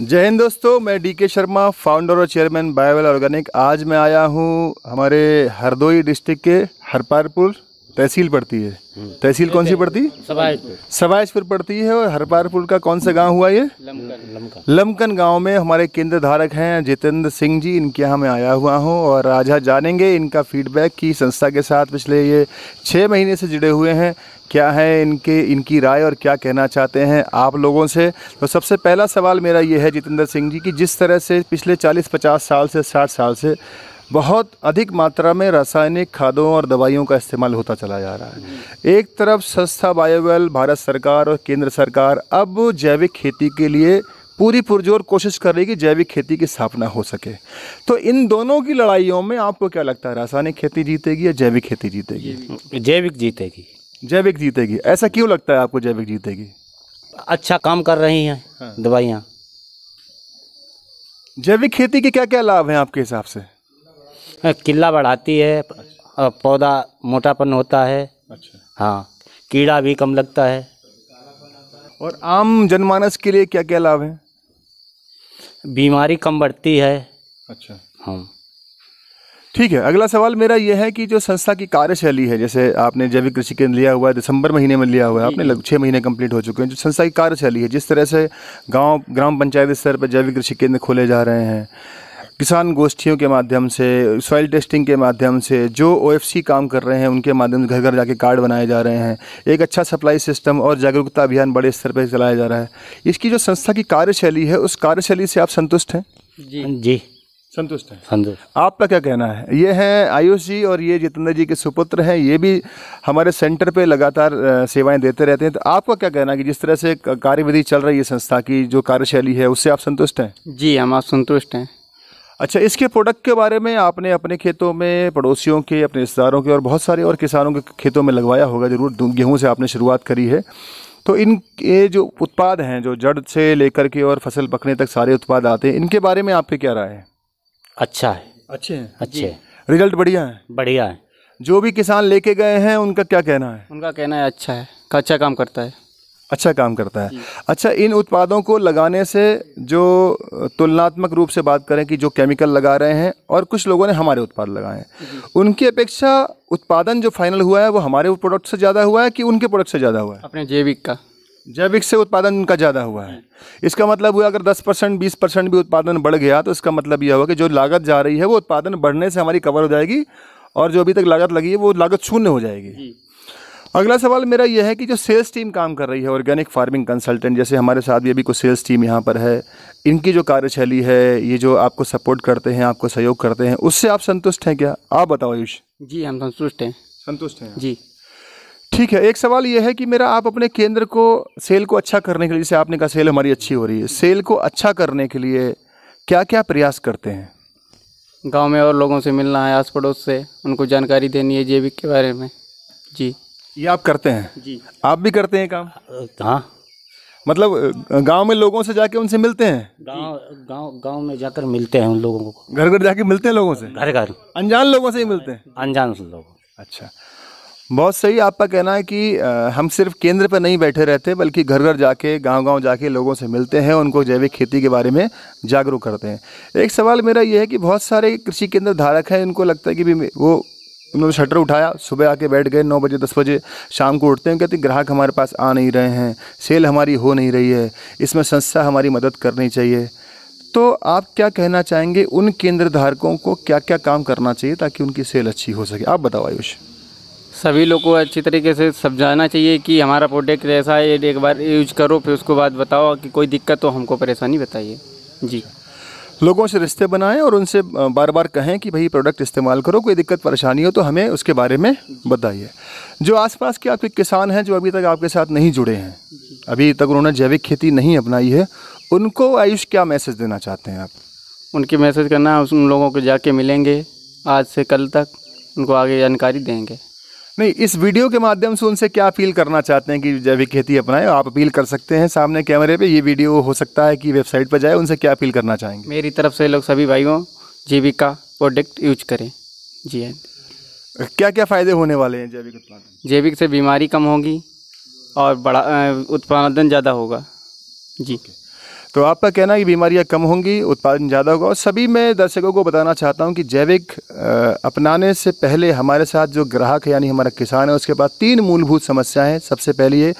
जय हिंद दोस्तों मैं डीके शर्मा फाउंडर और चेयरमैन बायोवेल ऑर्गेनिक आज मैं आया हूँ हमारे हरदोई डिस्ट्रिक्ट के हरपारपुर तहसील पड़ती है हम्म। तहसील कौन सी पड़ती है सवाइशपुर पड़ती है और हरपारपुर का कौन सा गांव हुआ ये लमकन गांव में हमारे केंद्र धारक हैं जितेंद्र सिंह जी इनके यहाँ मैं आया हुआ हूँ और आज जानेंगे इनका फीडबैक की संस्था के साथ पिछले ये छः महीने से जुड़े हुए हैं क्या है इनके इनकी राय और क्या कहना चाहते हैं आप लोगों से तो सबसे पहला सवाल मेरा ये है जितेंद्र सिंह जी कि जिस तरह से पिछले 40-50 साल से 60 साल से बहुत अधिक मात्रा में रासायनिक खादों और दवाइयों का इस्तेमाल होता चला जा रहा है एक तरफ सस्ता बायोवेल भारत सरकार और केंद्र सरकार अब जैविक खेती के लिए पूरी पुरजोर कोशिश कर रही है कि जैविक खेती की स्थापना हो सके तो इन दोनों की लड़ाइयों में आपको क्या लगता है रासायनिक खेती जीतेगी या जैविक खेती जीतेगी जैविक जीतेगी जैविक जीतेगी ऐसा क्यों लगता है आपको जैविक जीतेगी अच्छा काम कर रही हैं हाँ। दवाइयाँ जैविक खेती के क्या क्या लाभ हैं आपके हिसाब से किला बढ़ाती है पौधा मोटापन होता है अच्छा हाँ कीड़ा भी कम लगता है और आम जनमानस के लिए क्या क्या लाभ है बीमारी कम बढ़ती है अच्छा हाँ ठीक है अगला सवाल मेरा यह है कि जो संस्था की कार्यशैली है जैसे आपने जैविक कृषि केंद्र लिया हुआ है दिसंबर महीने में लिया हुआ है आपने लगभग छः महीने कंप्लीट हो चुके हैं जो संस्था की कार्यशैली है जिस तरह से गांव ग्राम पंचायत स्तर पर जैविक कृषि केंद्र खोले जा रहे हैं किसान गोष्ठियों के माध्यम से सॉइल टेस्टिंग के माध्यम से जो ओ काम कर रहे हैं उनके माध्यम से घर घर जाके कार्ड बनाए जा रहे हैं एक अच्छा सप्लाई सिस्टम और जागरूकता अभियान बड़े स्तर पर चलाया जा रहा है इसकी जो संस्था की कार्यशैली है उस कार्यशैली से आप संतुष्ट हैं जी जी संतुष्ट हैं संतुष्ट आपका क्या कहना है ये हैं आयुष जी और ये जितेंद्र जी के सुपुत्र हैं ये भी हमारे सेंटर पे लगातार सेवाएं देते रहते हैं तो आपका क्या कहना है कि जिस तरह से कार्यविधि चल रही है संस्था की जो कार्यशैली है उससे आप संतुष्ट हैं जी हम आप संतुष्ट हैं अच्छा इसके प्रोडक्ट के बारे में आपने अपने खेतों में पड़ोसियों के अपने रिश्तेदारों के और बहुत सारे और किसानों के खेतों में लगवाया होगा ज़रूर गेहूँ से आपने शुरुआत करी है तो इन ये जो उत्पाद हैं जो जड़ से लेकर के और फसल पकने तक सारे उत्पाद आते हैं इनके बारे में आपके क्या राय है अच्छा है अच्छे हैं अच्छे है। रिजल्ट बढ़िया बढ़िया है जो भी किसान लेके गए हैं उनका क्या कहना है उनका कहना है अच्छा है अच्छा काम करता है अच्छा काम करता है अच्छा इन उत्पादों को लगाने से जो तुलनात्मक रूप से बात करें कि जो केमिकल लगा रहे हैं और कुछ लोगों ने हमारे उत्पाद लगाए हैं उनकी अपेक्षा उत्पादन जो फाइनल हुआ है वो हमारे प्रोडक्ट से ज़्यादा हुआ है कि उनके प्रोडक्ट से ज़्यादा हुआ है अपने जैविक का जैविक से उत्पादन उनका ज़्यादा हुआ है इसका मतलब हुआ अगर 10 परसेंट बीस परसेंट भी उत्पादन बढ़ गया तो इसका मतलब यह हुआ कि जो लागत जा रही है वो उत्पादन बढ़ने से हमारी कवर हो जाएगी और जो अभी तक लागत लगी है वो लागत शून्य हो जाएगी अगला सवाल मेरा यह है कि जो सेल्स टीम काम कर रही है ऑर्गेनिक फार्मिंग कंसल्टेंट जैसे हमारे साथ भी अभी कुछ सेल्स टीम यहाँ पर है इनकी जो कार्यशैली है ये जो आपको सपोर्ट करते हैं आपको सहयोग करते हैं उससे आप संतुष्ट हैं क्या आप बताओ आयुष जी हम संतुष्ट हैं संतुष्ट हैं जी ठीक है एक सवाल यह है कि मेरा आप अपने केंद्र को सेल को अच्छा करने के लिए जैसे आपने कहा सेल हमारी अच्छी हो रही है सेल को अच्छा करने के लिए क्या क्या प्रयास करते हैं गांव में और लोगों से मिलना है आस पड़ोस से उनको जानकारी देनी है जैविक के बारे में जी ये आप करते हैं जी आप भी करते हैं काम हाँ मतलब गांव में लोगों से जाके उनसे मिलते हैं गांव गांव गांव में जाकर मिलते हैं उन लोगों को घर घर जाके मिलते हैं लोगों से घर घर अनजान लोगों से ही मिलते हैं अनजान लोगों अच्छा बहुत सही आपका कहना है कि हम सिर्फ केंद्र पर नहीं बैठे रहते बल्कि घर घर जाके गांव गांव जाके लोगों से मिलते हैं उनको जैविक खेती के बारे में जागरूक करते हैं एक सवाल मेरा यह है कि बहुत सारे कृषि केंद्र धारक हैं उनको लगता है कि भी वो उन्होंने शटर उठाया सुबह आके बैठ गए नौ बजे दस बजे शाम को उठते हैं कहते ग्राहक हमारे पास आ नहीं रहे हैं सेल हमारी हो नहीं रही है इसमें संस्था हमारी मदद करनी चाहिए तो आप क्या कहना चाहेंगे उन केंद्र धारकों को क्या क्या काम करना चाहिए ताकि उनकी सेल अच्छी हो सके आप बताओ आयुष सभी लोग को अच्छी तरीके से समझाना चाहिए कि हमारा प्रोडक्ट ऐसा है एक बार यूज करो फिर उसके बाद बताओ कि कोई दिक्कत हो हमको परेशानी बताइए जी लोगों से रिश्ते बनाएं और उनसे बार बार कहें कि भाई प्रोडक्ट इस्तेमाल करो कोई दिक्कत परेशानी हो तो हमें उसके बारे में बताइए जो आसपास के आपके किसान हैं जो अभी तक आपके साथ नहीं जुड़े हैं अभी तक उन्होंने जैविक खेती नहीं अपनाई है उनको आयुष क्या मैसेज देना चाहते हैं आप उनके मैसेज करना उन लोगों को जाके मिलेंगे आज से कल तक उनको आगे जानकारी देंगे नहीं इस वीडियो के माध्यम से उनसे क्या अपील करना चाहते हैं कि जैविक खेती अपनाएं आप अपील कर सकते हैं सामने कैमरे पे ये वीडियो हो सकता है कि वेबसाइट पर जाए उनसे क्या अपील करना चाहेंगे मेरी तरफ से लोग सभी भाइयों जैविक का प्रोडक्ट यूज करें जी हाँ। क्या क्या फ़ायदे होने वाले हैं जैविक उत्पादन जैविक से बीमारी कम होगी और बड़ा उत्पादन ज़्यादा होगा जी तो आपका कहना है कि बीमारियां कम होंगी उत्पादन ज़्यादा होगा और सभी मैं दर्शकों को बताना चाहता हूं कि जैविक अपनाने से पहले हमारे साथ जो ग्राहक है यानी हमारा किसान है उसके पास तीन मूलभूत समस्याएं हैं सबसे पहली ये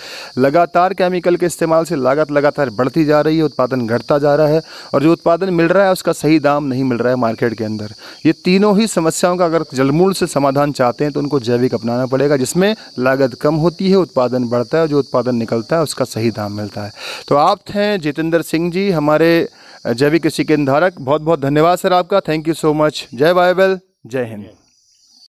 लगातार केमिकल के इस्तेमाल से लागत लगातार बढ़ती जा रही है उत्पादन घटता जा रहा है और जो उत्पादन मिल रहा है उसका सही दाम नहीं मिल रहा है मार्केट के अंदर ये तीनों ही समस्याओं का अगर जलमूल से समाधान चाहते हैं तो उनको जैविक अपनाना पड़ेगा जिसमें लागत कम होती है उत्पादन बढ़ता है जो उत्पादन निकलता है उसका सही दाम मिलता है तो आप हैं जितेंद्र सिंह सिंह जी हमारे जैविक कृषि केंद्र धारक बहुत बहुत धन्यवाद सर आपका थैंक यू सो मच जय बायबल जय हिंद